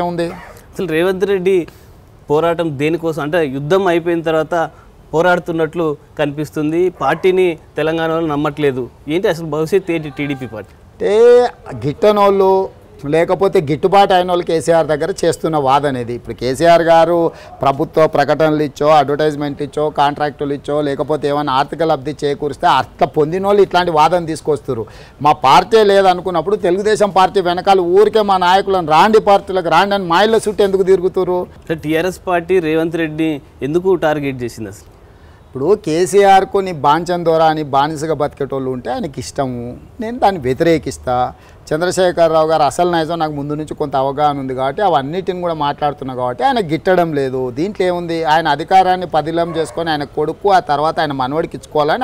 ఏముంది అసలు రేవంత్ రెడ్డి పోరాటం దేనికోసం అంటే యుద్ధం అయిపోయిన తర్వాత పోరాడుతున్నట్లు కనిపిస్తుంది పార్టీని తెలంగాణలో నమ్మట్లేదు ఏంటి అసలు భవిష్యత్ ఏంటి టీడీపీ పార్టీ అంటే గిట్టనోళ్ళు లేకపోతే గిట్టుబాటు అయిన వాళ్ళు కేసీఆర్ దగ్గర చేస్తున్న వాదన అనేది ఇప్పుడు కేసీఆర్ గారు ప్రభుత్వ ప్రకటనలు ఇచ్చో అడ్వర్టైజ్మెంట్ ఇచ్చో కాంట్రాక్టులు ఇచ్చో లేకపోతే ఏమైనా ఆర్థిక లబ్ధి చేకూరిస్తే అర్థ పొందిన ఇట్లాంటి వాదన తీసుకొస్తారు మా పార్టీ లేదనుకున్నప్పుడు తెలుగుదేశం పార్టీ వెనకాల ఊరికే మా నాయకులను రాండి పార్టీలకు రాండి అని మా ఇళ్ళ చుట్టూ ఎందుకు తిరుగుతారు టీఆర్ఎస్ పార్టీ రేవంత్ రెడ్డి ఎందుకు టార్గెట్ చేసింది అసలు ఇప్పుడు కేసీఆర్ కొన్ని బాంచం ద్వారా అని బానిసగా బతికేటోళ్ళు ఉంటే ఆయనకి ఇష్టము నేను దాన్ని వ్యతిరేకిస్తా చంద్రశేఖరరావు గారు అసలు నైజం నాకు ముందు నుంచి కొంత అవగాహన ఉంది కాబట్టి అవన్నిటిని కూడా మాట్లాడుతున్నా కాబట్టి ఆయన గిట్టడం లేదు దీంట్లో ఏముంది ఆయన అధికారాన్ని పదిలం చేసుకొని ఆయన కొడుకు ఆ తర్వాత ఆయన మనవడికి ఇచ్చుకోవాలని